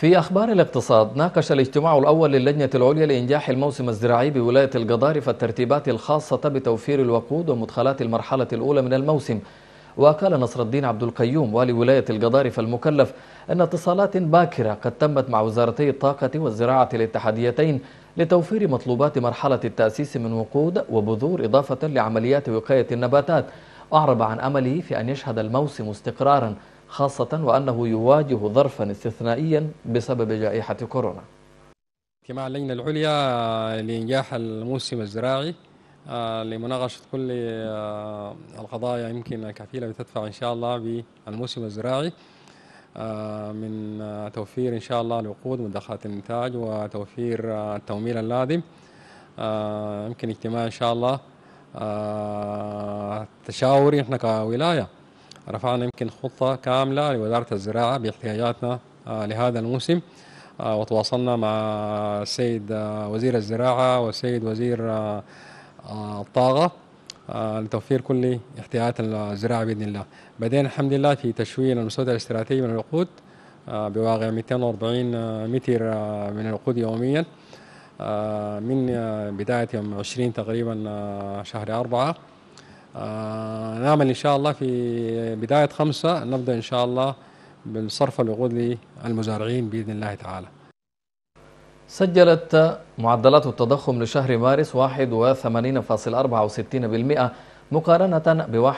في أخبار الاقتصاد ناقش الاجتماع الأول للجنة العليا لإنجاح الموسم الزراعي بولاية القضارف الترتيبات الخاصة بتوفير الوقود ومدخلات المرحلة الأولى من الموسم وقال نصر الدين عبد القيوم والي ولاية القضارف المكلف أن اتصالات باكرة قد تمت مع وزارتي الطاقة والزراعة الاتحاديتين لتوفير مطلوبات مرحلة التأسيس من وقود وبذور إضافة لعمليات وقاية النباتات أعرب عن أمله في أن يشهد الموسم استقراراً خاصة وأنه يواجه ظرفا استثنائيا بسبب جائحة كورونا اجتماع اللجنة العليا لإنجاح الموسم الزراعي آه، لمناقشة كل آه، القضايا يمكن الكفيلة بتدفع إن شاء الله بالموسم الزراعي آه، من توفير إن شاء الله الوقود مدخلات الإنتاج وتوفير التمويل اللازم يمكن اجتماع إن شاء الله تشاوري احنا كولايه رفعنا يمكن خطة كاملة لوزارة الزراعة باحتياجاتنا آه، لهذا الموسم آه، وتواصلنا مع السيد آه، وزير الزراعة والسيد وزير الطاقة لتوفير كل احتياجات الزراعة بإذن الله بدينا الحمد لله في تشوين المستودع الاستراتيجي من الوقود بواقع 240 متر من الوقود يوميا من بداية يوم 20 تقريبا شهر أربعة آه، نعمل إن شاء الله في بداية خمسة نبدأ إن شاء الله بالصرف الوقود للمزارعين بإذن الله تعالى سجلت معدلات التضخم لشهر مارس 81.64% مقارنة ب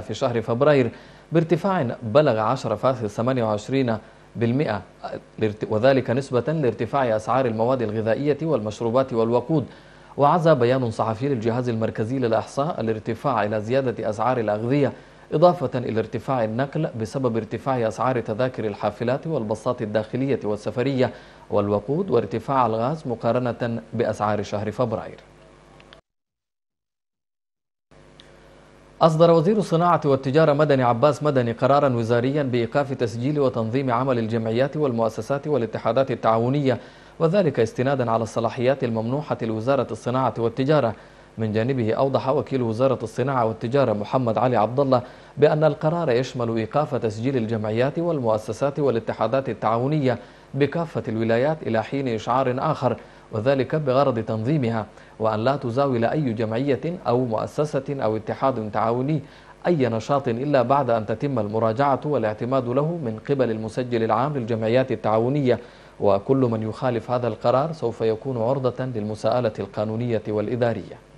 71.63% في شهر فبراير بارتفاع بلغ 10.28% وذلك نسبة لارتفاع أسعار المواد الغذائية والمشروبات والوقود وعزى بيان صحفي للجهاز المركزي للإحصاء الارتفاع إلى زيادة أسعار الأغذية إضافة إلى ارتفاع النقل بسبب ارتفاع أسعار تذاكر الحافلات والباصات الداخلية والسفرية والوقود وارتفاع الغاز مقارنة بأسعار شهر فبراير أصدر وزير الصناعة والتجارة مدني عباس مدني قرارا وزاريا بإيقاف تسجيل وتنظيم عمل الجمعيات والمؤسسات والاتحادات التعاونية وذلك استنادا على الصلاحيات الممنوحة لوزارة الصناعة والتجارة من جانبه أوضح وكيل وزارة الصناعة والتجارة محمد علي عبد الله بأن القرار يشمل إيقاف تسجيل الجمعيات والمؤسسات والاتحادات التعاونية بكافة الولايات إلى حين إشعار آخر وذلك بغرض تنظيمها وأن لا تزاول أي جمعية أو مؤسسة أو اتحاد تعاوني أي نشاط إلا بعد أن تتم المراجعة والاعتماد له من قبل المسجل العام للجمعيات التعاونية وكل من يخالف هذا القرار سوف يكون عرضة للمساءلة القانونية والإدارية